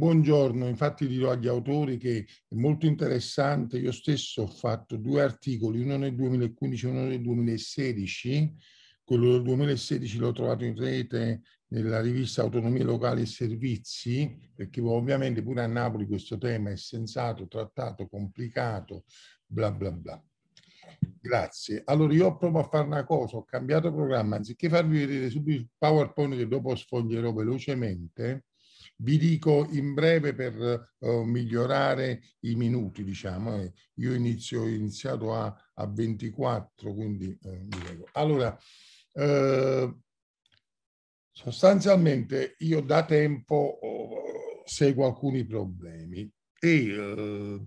buongiorno, infatti dirò agli autori che è molto interessante, io stesso ho fatto due articoli, uno nel 2015 e uno nel 2016, quello del 2016 l'ho trovato in rete nella rivista Autonomia Locale e Servizi, perché ovviamente pure a Napoli questo tema è sensato, trattato, complicato, bla bla bla. Grazie. Allora io provo a fare una cosa, ho cambiato programma, anziché farvi vedere subito il PowerPoint che dopo sfoglierò velocemente, vi dico in breve per uh, migliorare i minuti, diciamo. Eh. Io inizio, ho iniziato a, a 24, quindi eh, mi leggo. Allora, eh, sostanzialmente io da tempo oh, seguo alcuni problemi e eh,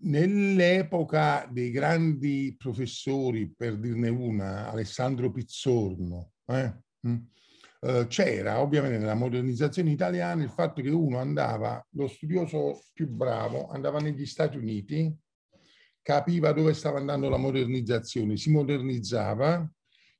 nell'epoca dei grandi professori, per dirne una, Alessandro Pizzorno, eh? Hm, eh, c'era ovviamente nella modernizzazione italiana il fatto che uno andava, lo studioso più bravo, andava negli Stati Uniti, capiva dove stava andando la modernizzazione, si modernizzava,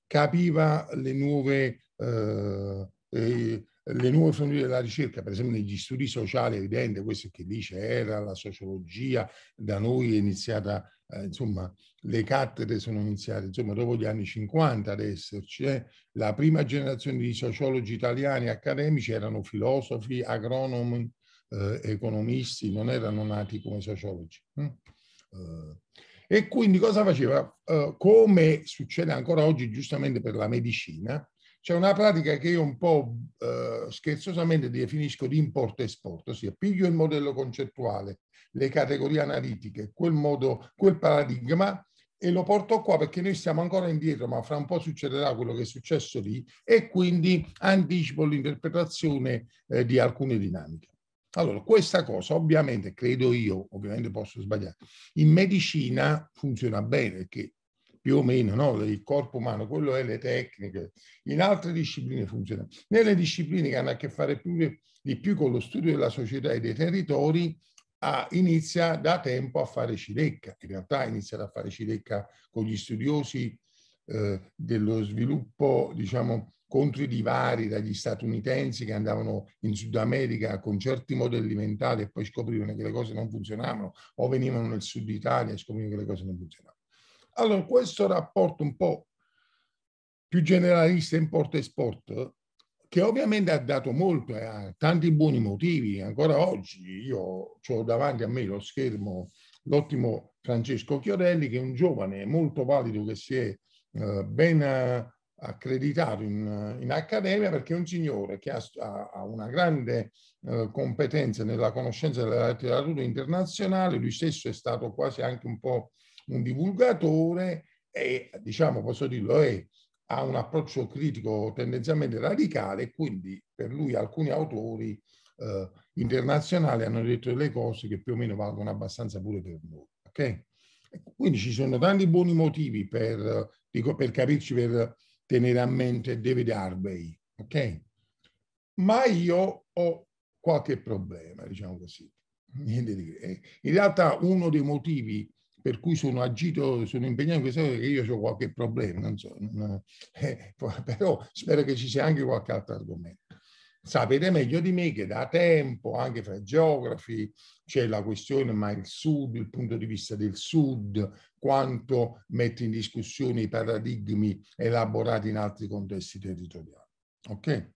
capiva le nuove... Eh, eh, le nuove frontiere della ricerca, per esempio negli studi sociali, è evidente questo che lì c'era la sociologia, da noi è iniziata eh, insomma, le cattedre sono iniziate insomma, dopo gli anni 50 ad esserci. Eh. La prima generazione di sociologi italiani accademici erano filosofi, agronomi, eh, economisti, non erano nati come sociologi. Mm? Eh, e quindi cosa faceva? Eh, come succede ancora oggi, giustamente per la medicina, c'è una pratica che io un po' eh, scherzosamente definisco di import-export, ossia piglio il modello concettuale, le categorie analitiche, quel, modo, quel paradigma e lo porto qua perché noi siamo ancora indietro, ma fra un po' succederà quello che è successo lì e quindi anticipo l'interpretazione eh, di alcune dinamiche. Allora, questa cosa ovviamente, credo io, ovviamente posso sbagliare, in medicina funziona bene, perché più o meno, no? il corpo umano, quello è le tecniche, in altre discipline funziona. Nelle discipline che hanno a che fare più, di più con lo studio della società e dei territori, a, inizia da tempo a fare cilecca, in realtà inizia a fare cilecca con gli studiosi eh, dello sviluppo, diciamo, contro i divari dagli statunitensi che andavano in Sud America con certi modelli mentali e poi scoprivano che le cose non funzionavano o venivano nel Sud Italia e scoprivano che le cose non funzionavano. Allora, questo rapporto un po' più generalista import-export, che ovviamente ha dato molto e eh, ha tanti buoni motivi, ancora oggi io ho davanti a me lo schermo l'ottimo Francesco Chiorelli, che è un giovane molto valido che si è eh, ben eh, accreditato in, in, accademia perché è un signore che ha, ha una grande eh, competenza nella conoscenza della letteratura internazionale, lui stesso è stato quasi anche un po' un divulgatore e, diciamo, posso dirlo, è, ha un approccio critico tendenzialmente radicale e quindi per lui alcuni autori eh, internazionali hanno detto delle cose che più o meno valgono abbastanza pure per noi. Okay? Ecco, quindi ci sono tanti buoni motivi per, dico, per capirci, per tenere a mente David Harvey, ok? Ma io ho qualche problema, diciamo così. Eh, in realtà uno dei motivi per cui sono agito, sono impegnato in questa cosa che io ho qualche problema, non so, non, eh, eh però spero che ci sia anche qualche altro argomento. Sapete meglio di me che da tempo, anche fra geografi, c'è la questione, ma il sud, il punto di vista del sud, quanto mette in discussione i paradigmi elaborati in altri contesti territoriali. Ok?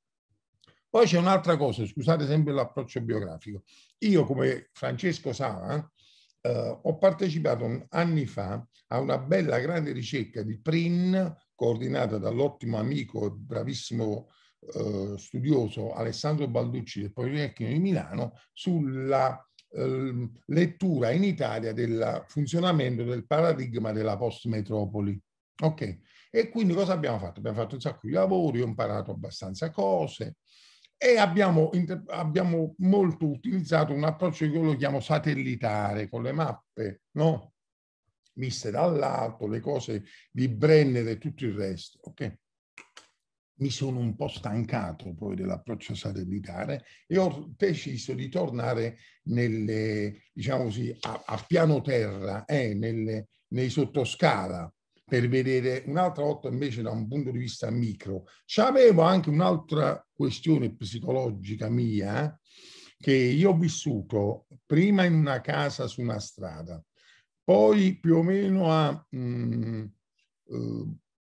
Poi c'è un'altra cosa, scusate sempre l'approccio biografico. Io, come Francesco sa, eh, Uh, ho partecipato anni fa a una bella grande ricerca di PRIN coordinata dall'ottimo amico e bravissimo uh, studioso Alessandro Balducci del Politecnico di Milano sulla uh, lettura in Italia del funzionamento del paradigma della post-metropoli. Ok, e quindi cosa abbiamo fatto? Abbiamo fatto un sacco di lavori, ho imparato abbastanza cose, e abbiamo, abbiamo, molto utilizzato un approccio che io lo chiamo satellitare, con le mappe, no? Viste dall'alto, le cose di Brenner e tutto il resto, ok? Mi sono un po' stancato poi dell'approccio satellitare e ho deciso di tornare nelle, diciamo così, a, a piano terra, eh, nelle, nei sottoscala, per vedere un'altra volta invece da un punto di vista micro. C'avevo cioè, anche un'altra questione psicologica mia che io ho vissuto prima in una casa su una strada, poi più o meno a mh, mm,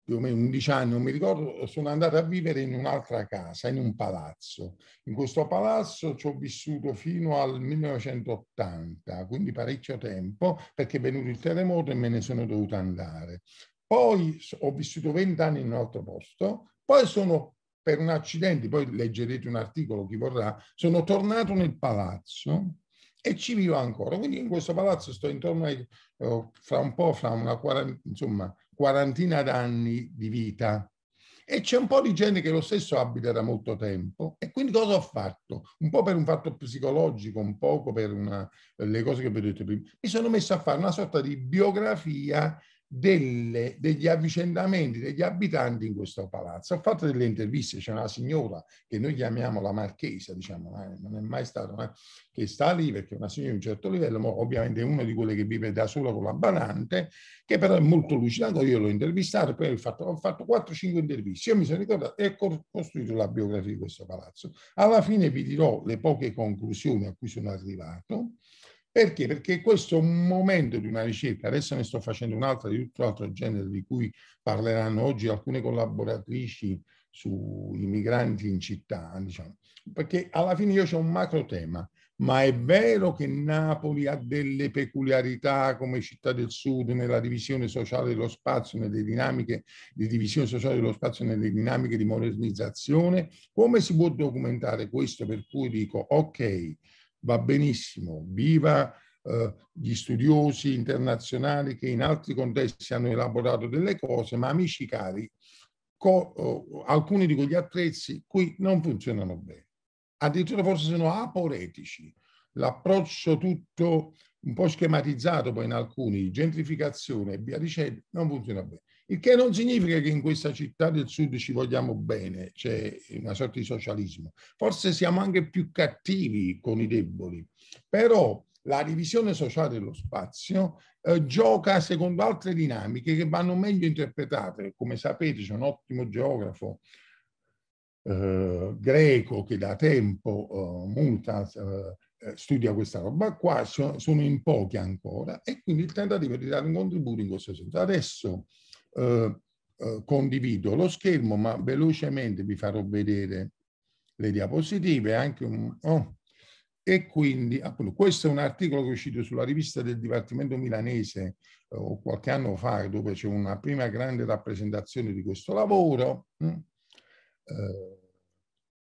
più o meno 11 anni, non mi ricordo, sono andato a vivere in un'altra casa, in un palazzo. In questo palazzo ci ho vissuto fino al 1980, quindi parecchio tempo, perché è venuto il terremoto e me ne sono dovuto andare. Poi ho vissuto 20 anni in un altro posto, poi sono per un accidente, poi leggerete un articolo chi vorrà, sono tornato nel palazzo e ci vivo ancora. Quindi in questo palazzo sto intorno ai, eh, fra un po', fra una quarant- insomma, quarantina d'anni di vita. E c'è un po' di gente che lo stesso abita da molto tempo. E quindi cosa ho fatto? Un po' per un fatto psicologico, un po' per una, le cose che vi ho detto prima. Mi sono messo a fare una sorta di biografia delle, degli avvicendamenti degli abitanti in questo palazzo. Ho fatto delle interviste, c'è una signora che noi chiamiamo la marchesa, diciamo, non è mai stata una, che sta lì perché è una signora di un certo livello, ma ovviamente è una di quelle che vive da sola con la banante, che però è molto lucida, io l'ho intervistata, poi ho fatto, fatto 4-5 interviste, io mi sono ricordato e ho costruito la biografia di questo palazzo. Alla fine vi dirò le poche conclusioni a cui sono arrivato. Perché? Perché questo è un momento di una ricerca, adesso ne sto facendo un'altra di tutto altro genere di cui parleranno oggi alcune collaboratrici sui migranti in città, diciamo. perché alla fine io c'è un macro tema, ma è vero che Napoli ha delle peculiarità come città del sud nella divisione sociale dello spazio, nelle dinamiche di divisione sociale dello spazio, nelle dinamiche di modernizzazione? Come si può documentare questo per cui dico ok, va benissimo, viva eh, gli studiosi internazionali che in altri contesti hanno elaborato delle cose, ma amici cari, co- eh, alcuni di quegli attrezzi qui non funzionano bene. Addirittura forse sono aporetici. L'approccio tutto un po' schematizzato poi in alcuni, gentrificazione e via dicendo, non funziona bene. Il che non significa che in questa città del sud ci vogliamo bene, c'è una sorta di socialismo. Forse siamo anche più cattivi con i deboli, però la divisione sociale dello spazio eh, gioca secondo altre dinamiche che vanno meglio interpretate. Come sapete c'è un ottimo geografo eh, greco che da tempo eh, muta, eh, eh, studia questa roba qua, sono in pochi ancora e quindi il tentativo di dare un contributo in questo senso. Adesso eh, eh, condivido lo schermo, ma velocemente vi farò vedere le diapositive. Anche un, oh, e quindi, appunto, questo è un articolo che è uscito sulla rivista del Dipartimento Milanese eh, qualche anno fa, dove c'è una prima grande rappresentazione di questo lavoro. Mh, mm. eh,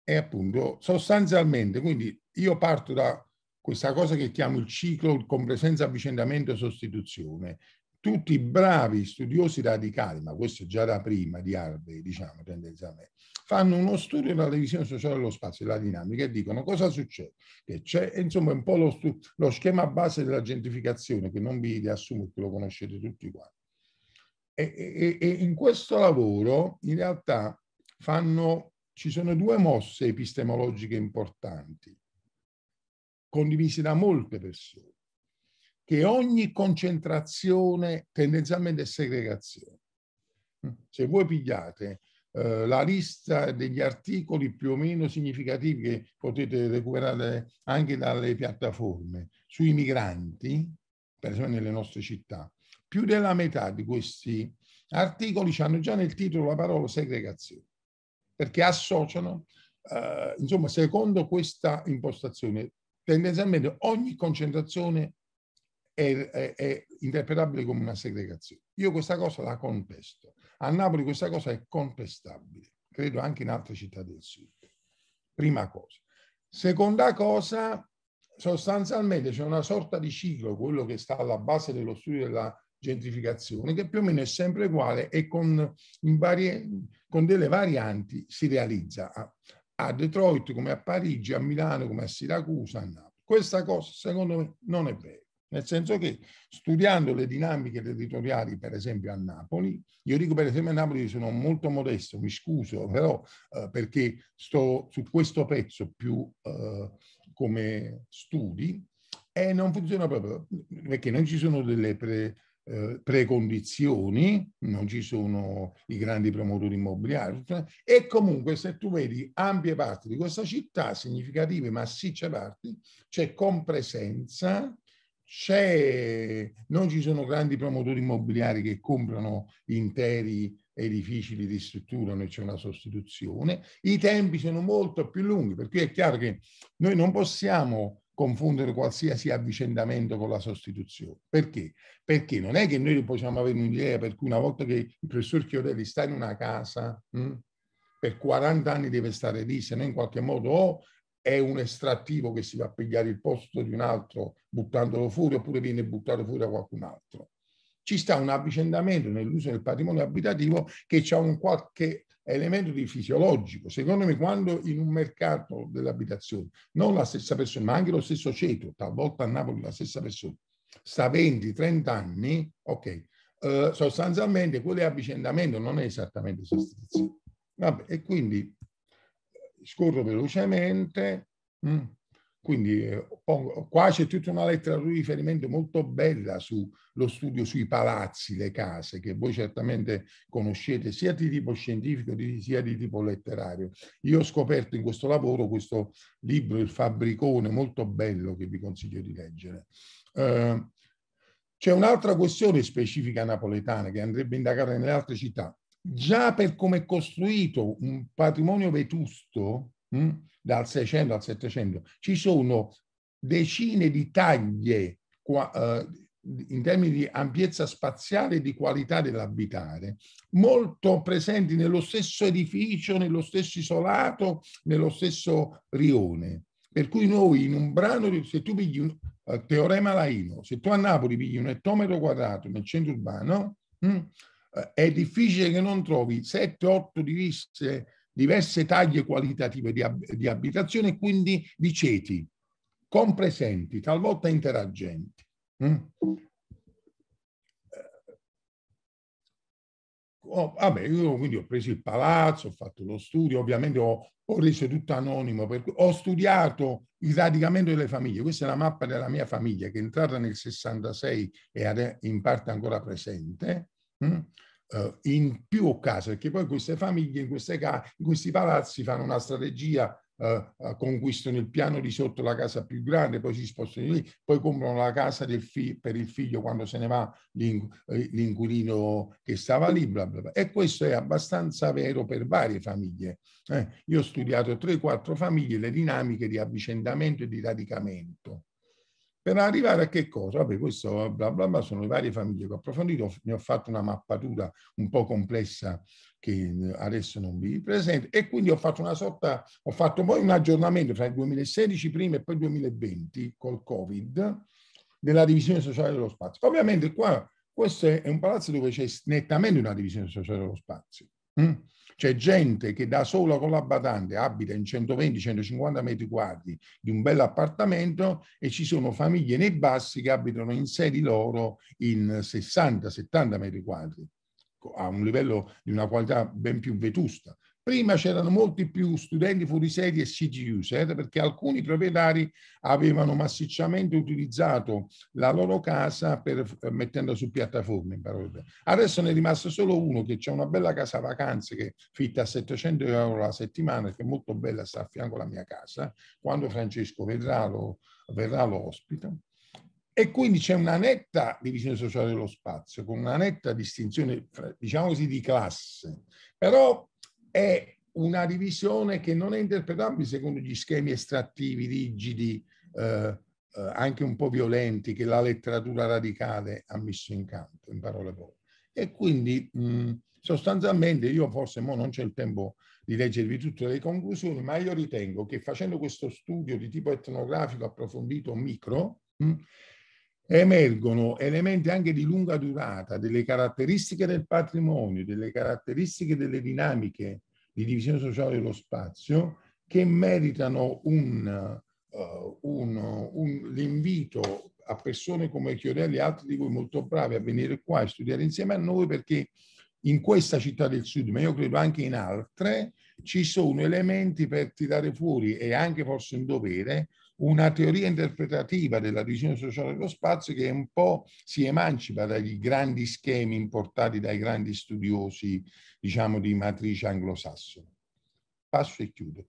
e appunto, sostanzialmente, quindi io parto da questa cosa che chiamo il ciclo compresenza avvicendamento sostituzione tutti i bravi studiosi radicali, ma questo già da prima di Harvey, diciamo tendenzialmente, fanno uno studio della divisione sociale dello spazio e della dinamica e dicono cosa succede? Che c'è insomma un po' lo, lo schema base della gentificazione, che non vi riassumo, che lo conoscete tutti quanti. E, e, e in questo lavoro in realtà fanno, ci sono due mosse epistemologiche importanti condivise da molte persone che ogni concentrazione tendenzialmente è segregazione. Mm, se voi pigliate eh, la lista degli articoli più o meno significativi che potete recuperare anche dalle piattaforme sui migranti, per esempio nelle nostre città, più della metà di questi articoli hanno già nel titolo la parola segregazione, perché associano, eh, insomma, secondo questa impostazione, tendenzialmente ogni concentrazione è, è, è, interpretabile come una segregazione. Io questa cosa la contesto. A Napoli questa cosa è contestabile, credo anche in altre città del sud. Prima cosa. Seconda cosa, sostanzialmente c'è una sorta di ciclo, quello che sta alla base dello studio della gentrificazione, che più o meno è sempre uguale e con, varie, con delle varianti si realizza a, a, Detroit, come a Parigi, a Milano, come a Siracusa, a Napoli. Questa cosa secondo me non è vera. Nel senso che studiando le dinamiche territoriali, per esempio a Napoli, io dico per esempio a Napoli sono molto modesto, mi scuso, però eh, perché sto su questo pezzo più eh, come studi e non funziona proprio perché non ci sono delle pre, eh, precondizioni, non ci sono i grandi promotori immobiliari e comunque se tu vedi ampie parti di questa città, significative, massicce parti, c'è compresenza c'è, non ci sono grandi promotori immobiliari che comprano interi edifici, li ristrutturano e c'è una sostituzione. I tempi sono molto più lunghi, per cui è chiaro che noi non possiamo confondere qualsiasi avvicendamento con la sostituzione. Perché? Perché non è che noi possiamo avere un'idea per cui una volta che il professor Chiorelli sta in una casa, mh, hm, per 40 anni deve stare lì, se no in qualche modo o è un estrattivo che si va a pigliare il posto di un altro buttandolo fuori oppure viene buttato fuori da qualcun altro. Ci sta un avvicendamento nell'uso del patrimonio abitativo che ha un qualche elemento di fisiologico. Secondo me quando in un mercato dell'abitazione, non la stessa persona, ma anche lo stesso ceto, talvolta a Napoli la stessa persona, sta 20-30 anni, ok, eh, sostanzialmente quello è avvicendamento, non è esattamente sostituzione. Vabbè, e quindi scorro velocemente, mm. quindi eh, qua c'è tutta una lettera di riferimento molto bella sullo studio sui palazzi, le case, che voi certamente conoscete sia di tipo scientifico sia di tipo letterario. Io ho scoperto in questo lavoro questo libro, Il Fabbricone, molto bello che vi consiglio di leggere. Eh, c'è un'altra questione specifica napoletana che andrebbe indagata nelle altre città già per come è costruito un patrimonio vetusto mh, hm, dal 600 al 700, ci sono decine di taglie qua, eh, in termini di ampiezza spaziale e di qualità dell'abitare, molto presenti nello stesso edificio, nello stesso isolato, nello stesso rione. Per cui noi in un brano, se tu pigli un uh, teorema Laino, se tu a Napoli pigli un ettometro quadrato nel centro urbano, mh, hm, eh, è difficile che non trovi 7-8 diverse, diverse taglie qualitative di, di abitazione e quindi di ceti, compresenti, talvolta interagenti. Mm? Eh, oh, vabbè, io quindi ho preso il palazzo, ho fatto lo studio, ovviamente ho, ho reso tutto anonimo, per, ho studiato il radicamento delle famiglie. Questa è la mappa della mia famiglia che è entrata nel 66 e è in parte ancora presente. Uh, in più casi, perché poi queste famiglie, in, queste in questi palazzi fanno una strategia, uh, conquistano il piano di sotto la casa più grande, poi si spostano lì, poi comprano la casa per il figlio quando se ne va l'inquilino che stava lì, bla bla bla. E questo è abbastanza vero per varie famiglie. Eh, io ho studiato 3-4 famiglie, le dinamiche di avvicendamento e di radicamento. Per arrivare a che cosa? Vabbè, questo bla bla bla sono le varie famiglie che ho approfondito, ne ho fatto una mappatura un po' complessa che eh, adesso non vi presento e quindi ho fatto una sorta, ho fatto poi un aggiornamento tra il 2016 prima e poi il 2020 col Covid della divisione sociale dello spazio. Ovviamente qua questo è un palazzo dove c'è nettamente una divisione sociale dello spazio. Mm? C'è gente che da sola con la l'abitante abita in 120-150 metri quadri di un bel appartamento e ci sono famiglie nei bassi che abitano in di loro in 60-70 metri quadri a un livello di una qualità ben più vetusta. Prima c'erano molti più studenti fuori sede e siti user eh, perché alcuni proprietari avevano massicciamente utilizzato la loro casa per, eh, mettendo su piattaforme. In Adesso ne è rimasto solo uno che c'è una bella casa vacanze che fitta a 700 euro la settimana, che è molto bella, sta a fianco alla mia casa. Quando Francesco verrà lo, verrà lo ospita. E quindi c'è una netta divisione sociale dello spazio, con una netta distinzione, diciamo così, di classe. Però è una divisione che non è interpretabile secondo gli schemi estrattivi rigidi, eh, eh, anche un po' violenti, che la letteratura radicale ha messo in campo, in parole povere. E quindi mh, mm, sostanzialmente io forse mo non c'è il tempo di leggervi tutte le conclusioni, ma io ritengo che facendo questo studio di tipo etnografico approfondito micro, mh, mm, emergono elementi anche di lunga durata delle caratteristiche del patrimonio, delle caratteristiche delle dinamiche di divisione sociale dello spazio che meritano un, uh, un, un, l'invito a persone come Chiorelli e altri di voi molto bravi a venire qua e studiare insieme a noi perché in questa città del sud, ma io credo anche in altre, ci sono elementi per tirare fuori e anche forse un dovere una teoria interpretativa della visione sociale dello spazio che un po' si emancipa dagli grandi schemi importati dai grandi studiosi, diciamo, di matrice anglosassone. Passo e chiudo.